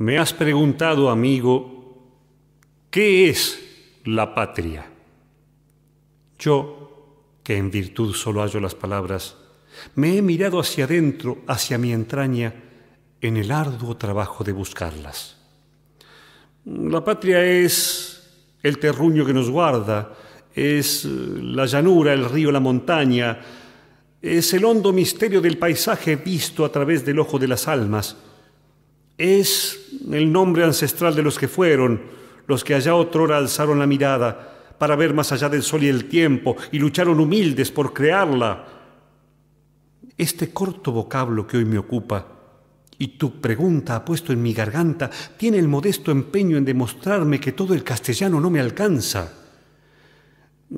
Me has preguntado, amigo, ¿qué es la patria? Yo, que en virtud solo hallo las palabras, me he mirado hacia adentro, hacia mi entraña, en el arduo trabajo de buscarlas. La patria es el terruño que nos guarda, es eh, la llanura, el río, la montaña, es el hondo misterio del paisaje visto a través del ojo de las almas, es el nombre ancestral de los que fueron, los que allá otrora alzaron la mirada para ver más allá del sol y el tiempo y lucharon humildes por crearla. Este corto vocablo que hoy me ocupa y tu pregunta ha puesto en mi garganta tiene el modesto empeño en demostrarme que todo el castellano no me alcanza.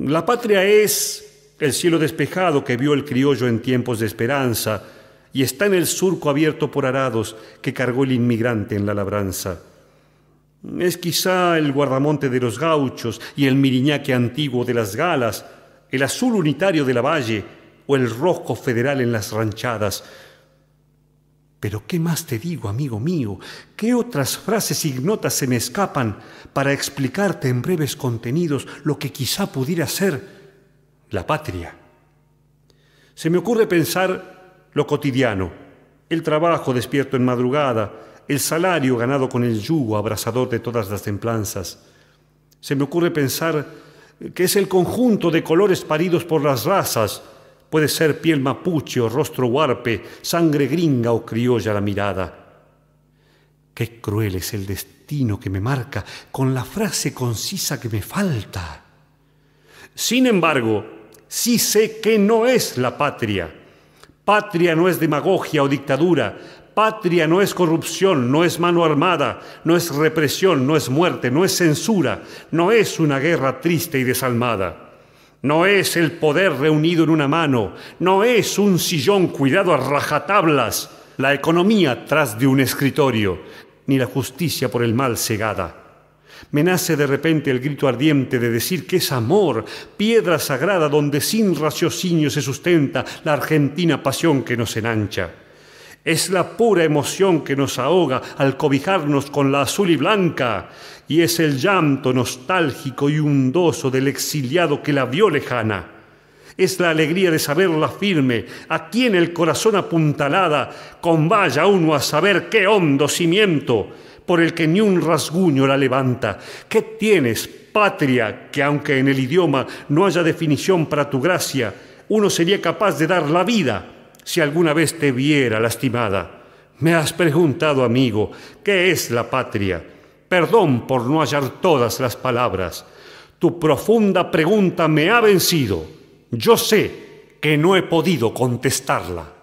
La patria es el cielo despejado que vio el criollo en tiempos de esperanza, y está en el surco abierto por arados que cargó el inmigrante en la labranza. Es quizá el guardamonte de los gauchos y el miriñaque antiguo de las galas, el azul unitario de la valle o el rojo federal en las ranchadas. Pero ¿qué más te digo, amigo mío? ¿Qué otras frases ignotas se me escapan para explicarte en breves contenidos lo que quizá pudiera ser la patria? Se me ocurre pensar lo cotidiano, el trabajo despierto en madrugada, el salario ganado con el yugo abrasador de todas las templanzas. Se me ocurre pensar que es el conjunto de colores paridos por las razas. Puede ser piel mapuche o rostro huarpe, sangre gringa o criolla la mirada. Qué cruel es el destino que me marca con la frase concisa que me falta. Sin embargo, sí sé que no es la patria Patria no es demagogia o dictadura. Patria no es corrupción, no es mano armada, no es represión, no es muerte, no es censura, no es una guerra triste y desalmada. No es el poder reunido en una mano, no es un sillón cuidado a rajatablas, la economía tras de un escritorio, ni la justicia por el mal cegada. Me nace de repente el grito ardiente de decir que es amor, piedra sagrada donde sin raciocinio se sustenta la argentina pasión que nos enancha. Es la pura emoción que nos ahoga al cobijarnos con la azul y blanca, y es el llanto nostálgico y hundoso del exiliado que la vio lejana. Es la alegría de saberla firme, a quien el corazón apuntalada, convaya uno a saber qué hondo cimiento, por el que ni un rasguño la levanta. ¿Qué tienes, patria, que aunque en el idioma no haya definición para tu gracia, uno sería capaz de dar la vida si alguna vez te viera lastimada? Me has preguntado, amigo, ¿qué es la patria? Perdón por no hallar todas las palabras. Tu profunda pregunta me ha vencido. Yo sé que no he podido contestarla.